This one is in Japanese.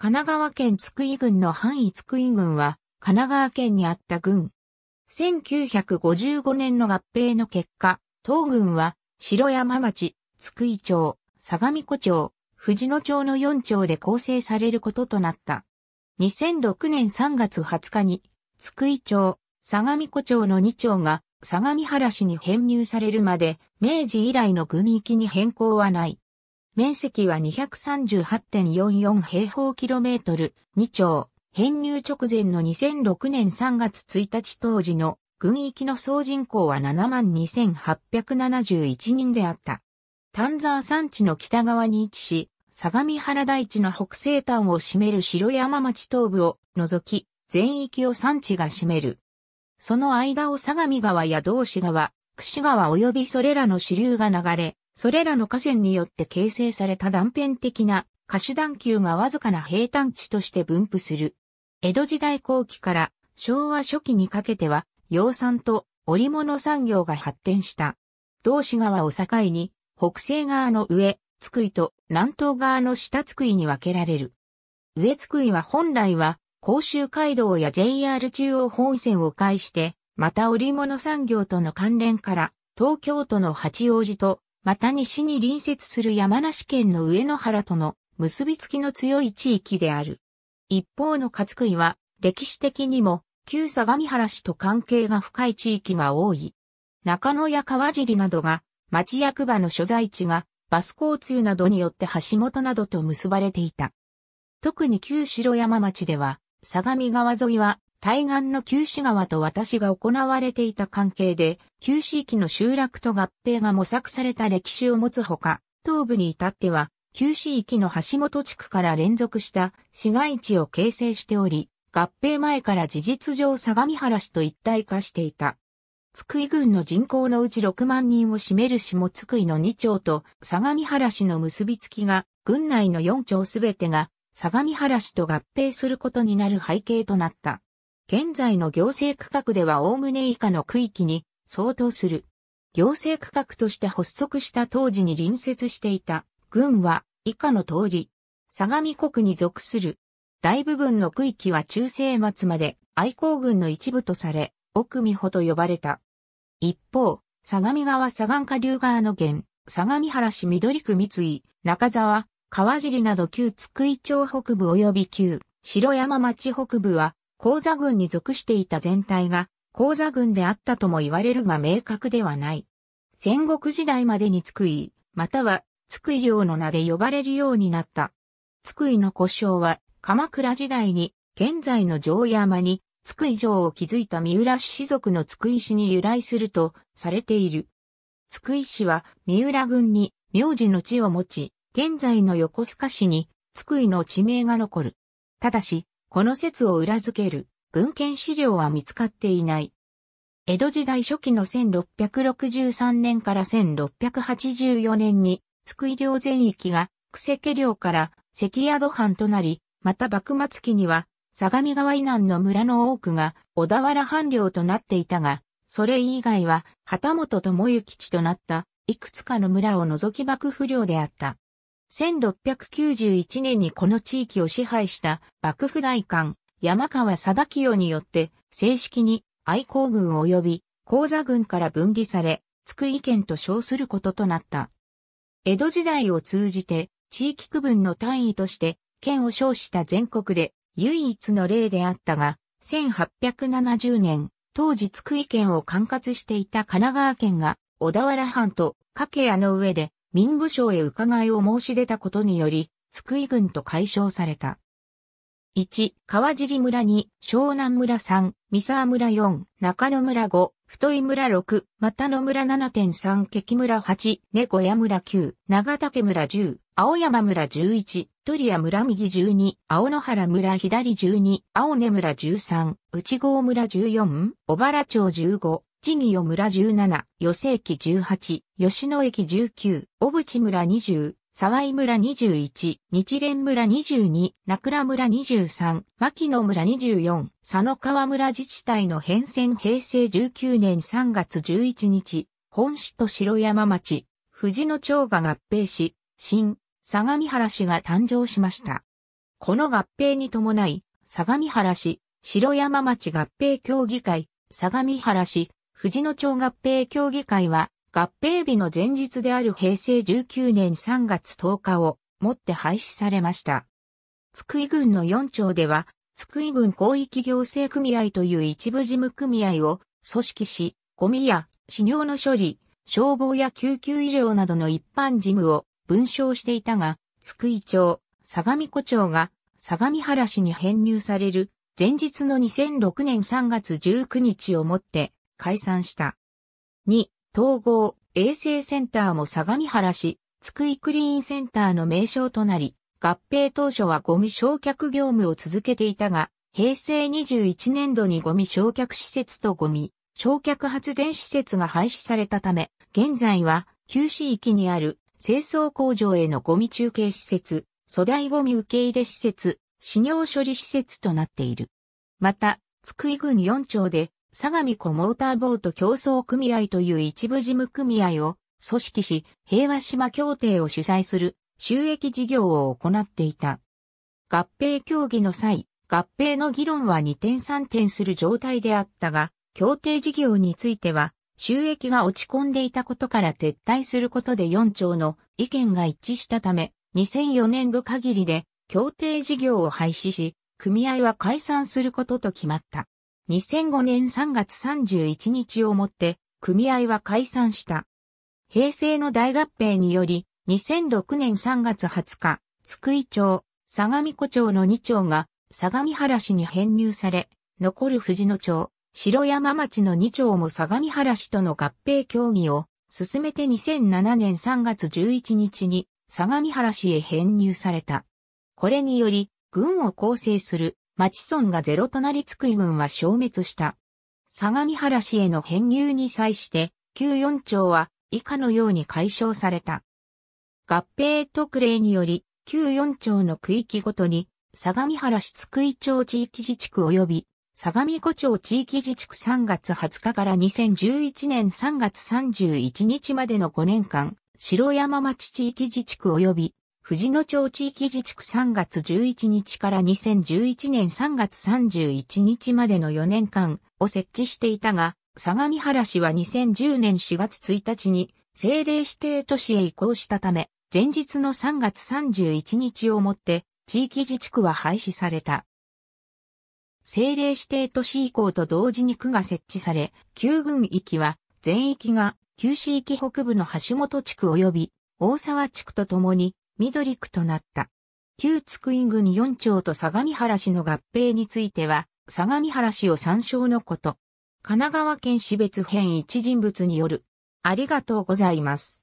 神奈川県津久井郡の範囲津久井郡は、神奈川県にあった郡。1955年の合併の結果、当郡は、城山町、津久井町、相模湖町、藤野町の4町で構成されることとなった。2006年3月20日に、津久井町、相模湖町の2町が、相模原市に編入されるまで、明治以来の郡域に変更はない。面積は238.44平方キロメートル、2丁、編入直前の2006年3月1日当時の軍域の総人口は72,871人であった。丹沢山地の北側に位置し、相模原大地の北西端を占める白山町東部を除き、全域を山地が占める。その間を相模川や道志川、串川及びそれらの支流が流れ、それらの河川によって形成された断片的な下手段級がわずかな平坦地として分布する。江戸時代後期から昭和初期にかけては、養蚕と織物産業が発展した。道志川を境に、北西側の上、津久井と南東側の下津久井に分けられる。上津久井は本来は、甲州街道や JR 中央本線を介して、また織物産業との関連から、東京都の八王子とまた西に隣接する山梨県の上野原との結びつきの強い地域である。一方の勝杭は、歴史的にも、旧相模原市と関係が深い地域が多い。中野や川尻などが、町役場の所在地が、バス交通などによって橋本などと結ばれていた。特に旧城山町では、相模川沿いは対岸の旧市川と私が行われていた関係で、旧市域の集落と合併が模索された歴史を持つほか、東部に至っては、旧市域の橋本地区から連続した市街地を形成しており、合併前から事実上相模原市と一体化していた。津久井郡の人口のうち6万人を占める下津久井の2町と相模原市の結びつきが、郡内の4町すべてが相模原市と合併することになる背景となった。現在の行政区画では概ね以下の区域に相当する。行政区画として発足した当時に隣接していた郡は以下の通り、相模国に属する。大部分の区域は中世末まで愛好郡の一部とされ、奥美穂と呼ばれた。一方、相模川左岸下流側の源、相模原市緑区三井、中沢、川尻など旧津久井町北部及び旧城山町北部は鉱座軍に属していた全体が、鉱座軍であったとも言われるが明確ではない。戦国時代までに津久井、または津久井領の名で呼ばれるようになった。津久井の故障は、鎌倉時代に、現在の城山に、津久井城を築いた三浦氏族の津久井氏に由来すると、されている。津久井氏は、三浦軍に、名字の地を持ち、現在の横須賀市に、津久井の地名が残る。ただし、この説を裏付ける文献資料は見つかっていない。江戸時代初期の1663年から1684年に、津久井領全域が、くせ家領から関宿藩となり、また幕末期には、相模川以南の村の多くが小田原藩領となっていたが、それ以外は旗本智之地となったいくつかの村を除き幕府領であった。1691年にこの地域を支配した幕府大官山川貞清によって正式に愛好軍及び講座軍から分離され、津久井県と称することとなった。江戸時代を通じて地域区分の単位として県を称した全国で唯一の例であったが、1870年、当時津久井県を管轄していた神奈川県が小田原藩と掛屋の上で民部省へ伺いを申し出たことにより、津久井郡と解消された。1、川尻村2、湘南村3、三沢村4、中野村5、太井村6、又野村7.3、関村8、猫屋村9、長竹村10、青山村11、鳥屋村右12、青野原村左12、青根村13、内郷村14、小原町15、七木与村17、与世紀18、吉野駅19、小淵村20、沢井村21、日蓮村22、名倉村23、牧野村24、佐野川村自治体の変遷平成19年3月11日、本市と城山町、藤野町が合併し、新、相模原市が誕生しました。この合併に伴い、相模原市、城山町合併協議会、相模原市、藤野町合併協議会は、合併日の前日である平成19年3月10日をもって廃止されました。津久井郡の4町では、津久井郡広域行政組合という一部事務組合を組織し、ゴミや飼料の処理、消防や救急医療などの一般事務を分章していたが、津久井町、相模湖町が相模原市に編入される前日の2006年3月19日をもって解散した。2、統合、衛生センターも相模原市、津久井クリーンセンターの名称となり、合併当初はゴミ焼却業務を続けていたが、平成21年度にゴミ焼却施設とゴミ、焼却発電施設が廃止されたため、現在は、旧市域にある清掃工場へのゴミ中継施設、粗大ゴミ受け入れ施設、死尿処理施設となっている。また、津久井郡4町で相模湖モーターボート競争組合という一部事務組合を組織し、平和島協定を主催する収益事業を行っていた。合併協議の際、合併の議論は二点三点する状態であったが、協定事業については、収益が落ち込んでいたことから撤退することで4兆の意見が一致したため、2004年度限りで協定事業を廃止し、組合は解散することと決まった。2005年3月31日をもって、組合は解散した。平成の大合併により、2006年3月20日、津久井町、相模湖町の2町が、相模原市に編入され、残る藤野町、城山町の2町も相模原市との合併協議を進めて2007年3月11日に相模原市へ編入された。これにより、軍を構成する町村がゼロとなり津久井軍は消滅した。相模原市への編入に際して、旧四町は以下のように解消された。合併特例により、旧四町の区域ごとに、相模原市津久井町地域自治区及び、相模湖町地域自治区3月20日から2011年3月31日までの5年間、城山町地域自治区及び藤野町地域自治区3月11日から2011年3月31日までの4年間を設置していたが、相模原市は2010年4月1日に政令指定都市へ移行したため、前日の3月31日をもって地域自治区は廃止された。政令指定都市移行と同時に区が設置され、旧郡域は全域が旧市域北部の橋本地区及び大沢地区とともに緑区となった。旧津久井郡四町と相模原市の合併については、相模原市を参照のこと。神奈川県市別編一人物による。ありがとうございます。